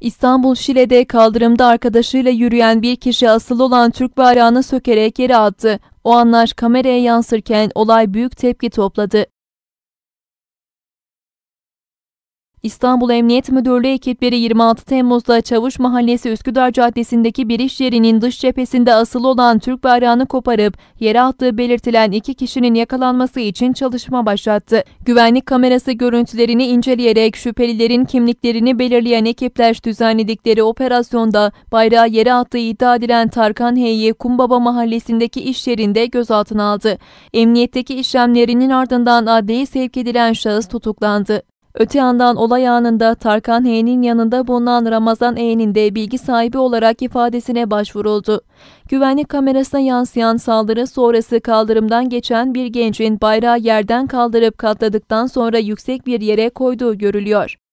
İstanbul Şile'de kaldırımda arkadaşıyla yürüyen bir kişi asılı olan Türk bayrağını sökerek yere attı. O anlar kameraya yansırken olay büyük tepki topladı. İstanbul Emniyet Müdürlüğü ekipleri 26 Temmuz'da Çavuş Mahallesi Üsküdar Caddesi'ndeki bir iş yerinin dış cephesinde asılı olan Türk bayrağını koparıp yere attığı belirtilen iki kişinin yakalanması için çalışma başlattı. Güvenlik kamerası görüntülerini inceleyerek şüphelilerin kimliklerini belirleyen ekipler düzenledikleri operasyonda bayrağı yere attığı iddia edilen Tarkan Hey'i Kumbaba Mahallesi'ndeki iş yerinde gözaltına aldı. Emniyetteki işlemlerinin ardından adliyeye sevk edilen şahıs tutuklandı. Öte yandan olay anında Tarkan H'nin yanında bulunan Ramazan E'nin de bilgi sahibi olarak ifadesine başvuruldu. Güvenlik kamerasına yansıyan saldırı sonrası kaldırımdan geçen bir gencin bayrağı yerden kaldırıp katladıktan sonra yüksek bir yere koyduğu görülüyor.